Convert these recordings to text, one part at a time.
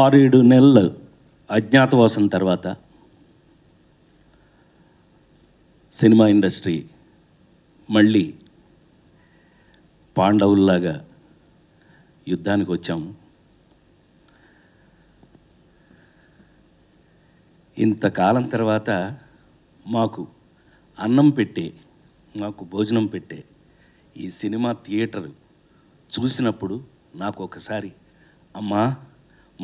ఆరేడు నెలలు అజ్ఞాతవాసం తర్వాత సినిమా ఇండస్ట్రీ మళ్ళీ పాండవుల్లాగా యుద్ధానికి వచ్చాము ఇంతకాలం తర్వాత మాకు అన్నం పెట్టే మాకు భోజనం పెట్టే ఈ సినిమా థియేటర్ చూసినప్పుడు నాకు ఒకసారి అమ్మా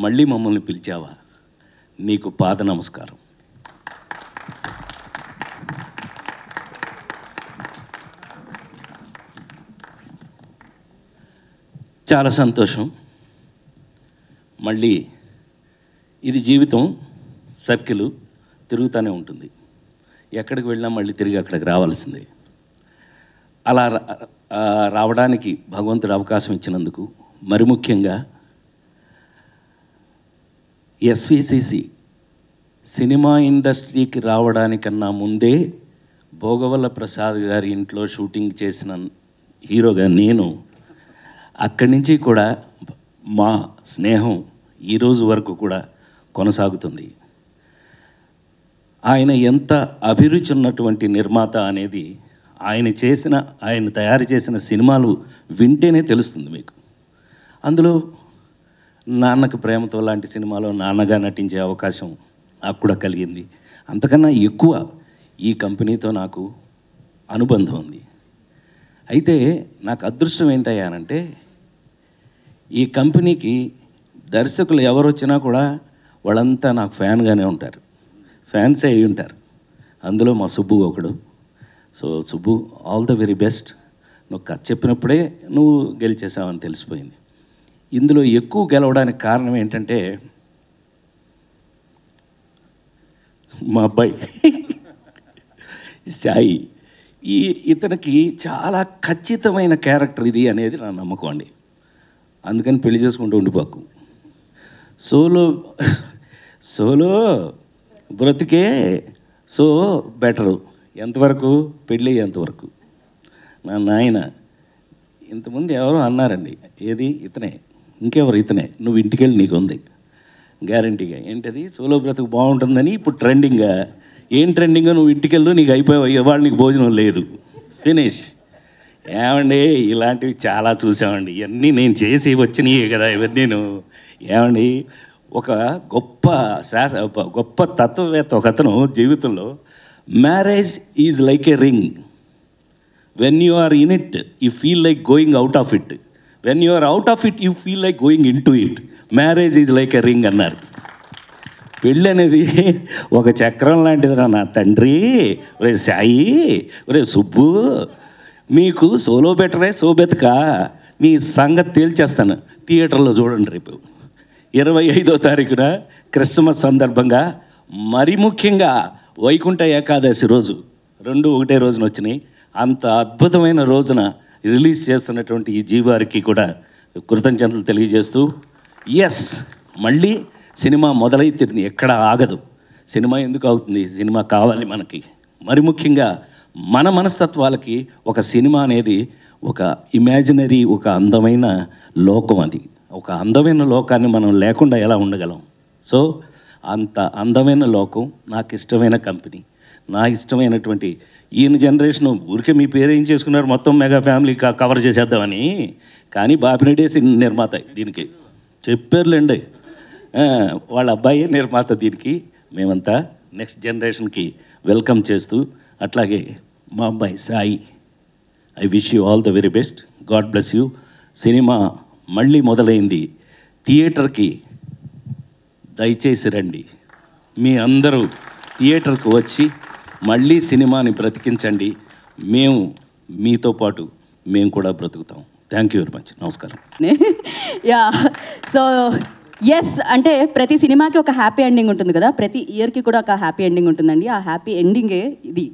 మళ్ళీ మమ్మల్ని పిలిచావా నీకు పాద నమస్కారం చాలా సంతోషం మళ్ళీ ఇది జీవితం సర్కిల్ తిరుగుతూనే ఉంటుంది ఎక్కడికి వెళ్ళినా మళ్ళీ తిరిగి అక్కడికి రావాల్సిందే అలా రావడానికి భగవంతుడు అవకాశం ఇచ్చినందుకు మరి ముఖ్యంగా ఎస్విసిసి సినిమా ఇండస్ట్రీకి రావడానికన్నా ముందే భోగవల్ల ప్రసాద్ గారి ఇంట్లో షూటింగ్ చేసిన హీరోగా నేను అక్కడి నుంచి కూడా మా స్నేహం ఈరోజు వరకు కూడా కొనసాగుతుంది ఆయన ఎంత అభిరుచి ఉన్నటువంటి నిర్మాత అనేది ఆయన చేసిన ఆయన తయారు చేసిన సినిమాలు వింటేనే తెలుస్తుంది మీకు అందులో నాన్నకు ప్రేమతో లాంటి సినిమాలో నాన్నగా నటించే అవకాశం నాకు కూడా కలిగింది అంతకన్నా ఎక్కువ ఈ కంపెనీతో నాకు అనుబంధం ఉంది అయితే నాకు అదృష్టం ఏంటయ్యానంటే ఈ కంపెనీకి దర్శకులు ఎవరు వచ్చినా కూడా వాళ్ళంతా నాకు ఫ్యాన్గానే ఉంటారు ఫ్యాన్సే అయి ఉంటారు అందులో మా సుబ్బు ఒకడు so Subbu all the very best నువ్వు కథ చెప్పినప్పుడే నువ్వు గెలిచేసావని తెలిసిపోయింది ఇందులో ఎక్కువ గెలవడానికి కారణం ఏంటంటే మా అబ్బాయి సాయి ఈ ఇతనికి చాలా ఖచ్చితమైన క్యారెక్టర్ ఇది అనేది నా నమ్మకం అండి అందుకని పెళ్లి చేసుకుంటూ ఉండిపోకు సోలో సోలో బ్రతికే సో బెటరు ఎంతవరకు పెళ్ళి ఎంతవరకు నా నాయన ఇంతకుముందు ఎవరో అన్నారండి ఏది ఇతనే ఇంకెవరు ఇతనే నువ్వు ఇంటికి వెళ్ళి నీకు ఉంది గ్యారంటీగా ఏంటది సోలో బ్రతుకు బాగుంటుందని ఇప్పుడు ట్రెండింగ్గా ఏం ట్రెండింగ్గా నువ్వు ఇంటికి వెళ్ళు నీకు అయిపోయావు ఇవాళ నీకు భోజనం లేదు ఫినిష్ ఏమండి ఇలాంటివి చాలా చూసామండి ఇవన్నీ నేను చేసి వచ్చినాయి కదా ఇవన్నీ నేను ఏమండి ఒక గొప్ప శాస గొప్ప తత్వవేత్త ఒక అతను జీవితంలో marriage is like a ring when you are in it you feel like going out of it when you're out of it you feel like going into it marriage is like a ring అన్నారు పెళ్ళి అనేది ఒక చక్రం లాంటిదిరా నా తండ్రి రే సాయి రే సుబ్బు మీకు solo బెటరే so బెతకా మీ సంగతి తేల్చేస్తాను థియేటర్లో చూడండి రేపు ఇరవై ఐదో తారీఖున క్రిస్మస్ సందర్భంగా మరి ముఖ్యంగా వైకుంఠ ఏకాదశి రోజు రెండు ఒకటే రోజున వచ్చినాయి అంత అద్భుతమైన రోజున రిలీజ్ చేస్తున్నటువంటి ఈ జీవారికి కూడా కృతజ్ఞతలు తెలియజేస్తూ ఎస్ మళ్ళీ సినిమా తిరిగి ఎక్కడ ఆగదు సినిమా ఎందుకు అవుతుంది సినిమా కావాలి మనకి మరి ముఖ్యంగా మన మనస్తత్వాలకి ఒక సినిమా అనేది ఒక ఇమాజినరీ ఒక అందమైన లోకం అది ఒక అందమైన లోకాన్ని మనం లేకుండా ఎలా ఉండగలం సో అంత అందమైన లోకం నాకు ఇష్టమైన కంపెనీ నా ఇష్టమైనటువంటి ఈయన జనరేషన్ ఊరికే మీ పేరు ఏం చేసుకున్నారు మొత్తం మెగా ఫ్యామిలీ కవర్ చేసేద్దామని కానీ బాపినడే నిర్మాత దీనికి చెప్పారులేండి వాళ్ళ అబ్బాయి నిర్మాత దీనికి మేమంతా నెక్స్ట్ జనరేషన్కి వెల్కమ్ చేస్తూ అట్లాగే మా అబ్బాయి Sai I wish you all the very best God bless you cinema మళ్ళీ మొదలైంది థియేటర్కి దయచేసి రండి మీ అందరూ థియేటర్కు వచ్చి మళ్ళీ సినిమాని బ్రతికించండి మేము మీతో పాటు మేము కూడా బ్రతుకుతాం థ్యాంక్ యూ వెరీ మచ్ నమస్కారం యా సో ఎస్ అంటే ప్రతి సినిమాకి ఒక హ్యాపీ ఎండింగ్ ఉంటుంది కదా ప్రతి ఇయర్కి కూడా ఒక హ్యాపీ ఎండింగ్ ఉంటుందండి ఆ హ్యాపీ ఎండింగే ఇది